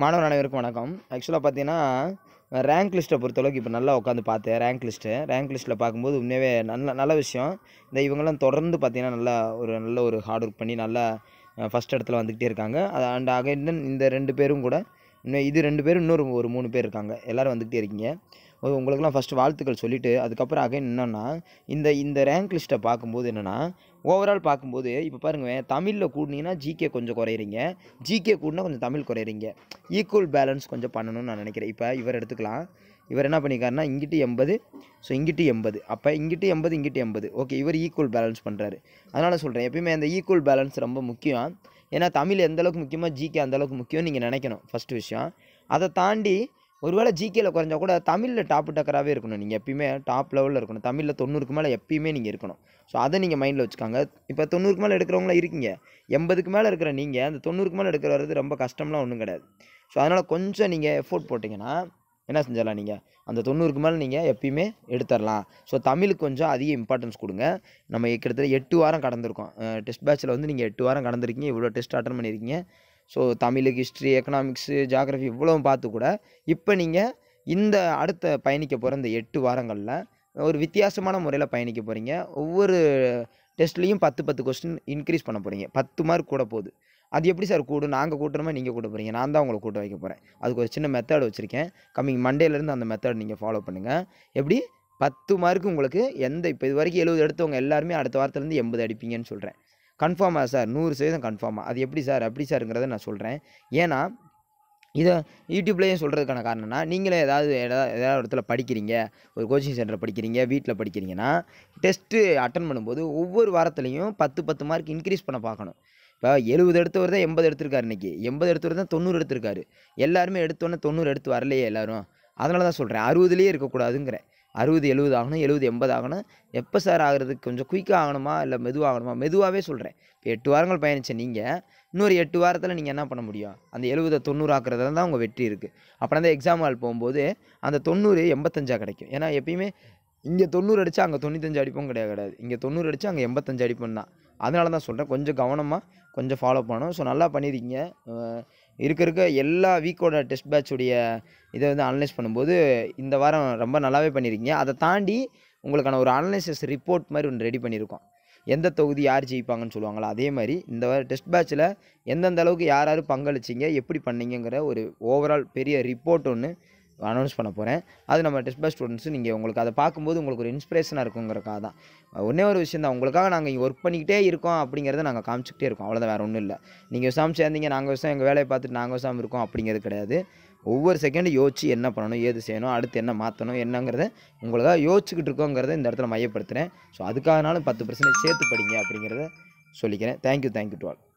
மாணவர் அனைவருக்கும் வணக்கம் ஆக்சுவலாக பார்த்தீங்கன்னா ரேங்க் லிஸ்ட்டை பொறுத்தளவுக்கு இப்போ நல்லா உட்காந்து பார்த்தேன் ரேங்க் லிஸ்ட்டு ரேங்க் லிஸ்ட்டில் பார்க்கும்போது உண்மையாகவே நல்ல நல்ல விஷயம் இந்த இவங்கெல்லாம் தொடர்ந்து பார்த்தீங்கன்னா நல்லா ஒரு நல்ல ஒரு ஹார்ட் ஒர்க் பண்ணி நல்லா ஃபஸ்ட் இடத்துல வந்துக்கிட்டே இருக்காங்க அண்ட் அகைன் இந்த ரெண்டு பேரும் கூட இன்னும் இது ரெண்டு பேரும் இன்னொரு ஒரு மூணு பேர் இருக்காங்க எல்லோரும் வந்துக்கிட்டே இருக்கீங்க உங்களுக்குலாம் ஃபஸ்ட்டு வாழ்த்துக்கள் சொல்லிவிட்டு அதுக்கப்புறம் அகைன் என்னென்னா இந்த இந்த ரேங்க் லிஸ்ட்டை பார்க்கும்போது என்னென்னா ஓவரால் பார்க்கும்போது இப்போ பாருங்கள் தமிழில் கூடினீங்கன்னா ஜிகே கொஞ்சம் குறையிறீங்க ஜிகே கூடினா கொஞ்சம் தமிழ் குறையிறீங்க ஈக்குவல் பேலன்ஸ் கொஞ்சம் பண்ணணும்னு நான் நினைக்கிறேன் இப்போ இவர் எடுத்துக்கலாம் இவர் என்ன பண்ணிக்காருன்னா இங்கிட்டு எண்பது ஸோ இங்கிட்டு எண்பது அப்போ இங்கிட்டு எண்பது இங்கிட்டு எண்பது ஓகே இவர் ஈக்குவல் பேலன்ஸ் பண்ணுறாரு அதனால் சொல்கிறேன் எப்பயுமே அந்த ஈக்குவல் பேலன்ஸ் ரொம்ப முக்கியம் ஏன்னா தமிழ் எந்தளவுக்கு முக்கியமாக ஜிகே அந்தளவுக்கு முக்கியம்னு நீங்கள் நினைக்கணும் ஃபஸ்ட்டு விஷயம் அதை தாண்டி ஒருவேளை ஜிகேல குறைஞ்சா கூட தமிழில் டாப் டக்கராகவே இருக்கணும் நீங்கள் எப்பயுமே டாப் லெவலில் இருக்கணும் தமிழில் தொண்ணூறுக்கு மேலே எப்பயுமே நீங்கள் இருக்கணும் ஸோ அதை நீங்கள் மைண்டில் வச்சுக்காங்க இப்போ தொண்ணூறுக்கு மேலே எடுக்கிறவங்களாம் இருக்கீங்க எண்பதுக்கு மேலே இருக்கிற நீங்கள் அந்த தொண்ணூறுக்கு மேலே எடுக்கிற வரது ரொம்ப கஷ்டம்லாம் ஒன்றும் கிடையாது ஸோ அதனால் கொஞ்சம் நீங்கள் எஃபோர்ட் போட்டிங்கன்னா என்ன செஞ்சிடலாம் நீங்கள் அந்த தொண்ணூறுக்கு மேலே நீங்கள் எப்பயுமே எடுத்துடலாம் ஸோ தமிழுக்கு கொஞ்சம் அதிக இம்பார்ட்டன்ஸ் கொடுங்க நம்ம கிட்டத்தட்ட எட்டு வாரம் கடந்திருக்கோம் டெஸ்ட் பேட்சில் வந்து நீங்கள் எட்டு வாரம் கடந்திருக்கீங்க இவ்வளோ டெஸ்ட் அட்டன் பண்ணியிருக்கீங்க ஸோ தமிழுக்கு ஹிஸ்ட்ரி எக்கனாமிக்ஸு ஜாகிரஃபி இவ்வளோவும் பார்த்து கூட இப்போ நீங்கள் இந்த அடுத்த பயணிக்க போகிற இந்த எட்டு வாரங்களில் ஒரு வித்தியாசமான முறையில் பயணிக்க போகிறீங்க ஒவ்வொரு டெஸ்ட்லேயும் பத்து பத்து கொஸ்டின் இன்க்ரீஸ் பண்ண போகிறீங்க பத்து மார்க் கூட போகுது அது எப்படி சார் கூடு நாங்கள் கூட்டுறோமா நீங்கள் கூட்ட போகிறீங்க நான் தான் உங்களை கூட்ட வைக்க போகிறேன் அதுக்கு ஒரு சின்ன மெத்தட் வச்சுருக்கேன் கம்மிங் மண்டேலேருந்து அந்த மெத்தட் நீங்கள் ஃபாலோ பண்ணுங்கள் எப்படி பத்து மார்க்கு உங்களுக்கு எந்த இப்போ இது வரைக்கும் எழுபது எடுத்தவங்க எல்லாருமே அடுத்த வாரத்துலேருந்து எண்பது அடிப்பீங்கன்னு சொல்கிறேன் கன்ஃபார்மாக சார் நூறு சதவீதம் கன்ஃபார்மாக அது எப்படி சார் அப்படி சார்ங்கிறத நான் சொல்கிறேன் ஏன்னா இதை யூடியூப்லேயும் சொல்கிறதுக்கான காரணம்னா நீங்களே ஏதாவது எதாவது ஏதாவது இடத்துல படிக்கிறீங்க ஒரு கோச்சிங் சென்டர் படிக்கிறீங்க வீட்டில் படிக்கிறீங்கன்னா டெஸ்ட்டு அட்டன் பண்ணும்போது ஒவ்வொரு வாரத்துலேயும் பத்து பத்து மார்க் இன்க்ரீஸ் பண்ண பார்க்கணும் இப்போ எழுபது எடுத்தவர் தான் எண்பது எடுத்திருக்காரு இன்றைக்கி எண்பது எடுத்தவர் தான் தொண்ணூறு எடுத்திருக்காரு எல்லாருமே எடுத்தோன்னே தொண்ணூறு எடுத்து வரலையே எல்லோரும் அதனால தான் சொல்கிறேன் அறுபதுலேயே இருக்கக்கூடாதுங்கிறேன் அறுபது எழுபது ஆகணும் எழுபது எண்பது ஆகணும் எப்போ சார் ஆகிறதுக்கு கொஞ்சம் குயிக்காக ஆகணுமா இல்லை மெதுவாகணுமா மெதுவாகவே சொல்கிறேன் இப்போ எட்டு வாரங்கள் பயணித்த நீங்கள் இன்னொரு எட்டு வாரத்தில் நீங்கள் என்ன பண்ண முடியும் அந்த எழுபதை தொண்ணூறு ஆக்கிறதுல தான் உங்கள் வெற்றி இருக்குது அப்புறம் தான் எக்ஸாம் ஹால் போகும்போது அந்த தொண்ணூறு எண்பத்தஞ்சாக கிடைக்கும் ஏன்னா எப்பயுமே இங்கே தொண்ணூறு அடித்தா அங்கே தொண்ணூத்தஞ்சு அடிப்பும் கிடையாது கிடையாது இங்கே தொண்ணூறு அடித்தா அங்கே எண்பத்தஞ்சு அடிப்போம் தான் அதனால தான் சொல்கிறேன் கொஞ்சம் கவனமாக கொஞ்சம் ஃபாலோ பண்ணணும் ஸோ நல்லா பண்ணியிருக்கீங்க இருக்க இருக்க எல்லா வீக்கோட டெஸ்ட் பேட்சுடைய இதை வந்து அனலைஸ் பண்ணும்போது இந்த வாரம் ரொம்ப நல்லாவே பண்ணியிருக்கீங்க அதை தாண்டி உங்களுக்கான ஒரு அனலைசஸ் ரிப்போர்ட் மாதிரி ஒன்று ரெடி பண்ணியிருக்கோம் எந்த தொகுதி யார் ஜெயிப்பாங்கன்னு சொல்லுவாங்களா அதே மாதிரி இந்த டெஸ்ட் பேட்சில் எந்தெந்த அளவுக்கு யார் யார் பங்களிச்சிங்க எப்படி பண்ணிங்கிற ஒரு ஓவரால் பெரிய ரிப்போர்ட் ஒன்று அனௌன்ஸ் பண்ண போகிறேன் அது நம்ம டெஸ்ட் பேஸ் ஸ்டூடெண்ட்ஸு நீங்கள் உங்களுக்கு அதை பார்க்கும்போது உங்களுக்கு ஒரு இன்ஸ்பிரேஷனாக இருக்குங்கிறக்காக தான் ஒன்றே ஒரு விஷயம் தான் உங்களுக்காக நாங்கள் இங்கே ஒர்க் பண்ணிக்கிட்டே இருக்கோம் அப்படிங்கிறத நாங்கள் காமிச்சிக்கிட்டே இருக்கோம் அவ்வளோதான் வேறு ஒன்றும் இல்லை நீங்கள் விசாரம் சேர்ந்தீங்க நாங்கள் விஷயம் எங்கள் வேலையை பார்த்துட்டு நாங்கள் விசாரம் இருக்கோம் அப்படிங்கிறது கிடையாது ஒவ்வொரு செகண்டும் யோசிச்சு என்ன பண்ணணும் ஏது செய்யணும் அடுத்து என்ன மாற்றணும் என்னங்கிறத உங்களுக்காக யோசிச்சுக்கிட்டு இருக்கோங்கிறத இந்த இடத்துல மையப்படுத்துகிறேன் ஸோ அதுக்காகனாலும் பத்து பர்சன்டேஜ் சேர்த்து படிங்க அப்படிங்கிறத சொல்லிக்கிறேன் தேங்க்யூ தேங்க்யூ டு ஆல்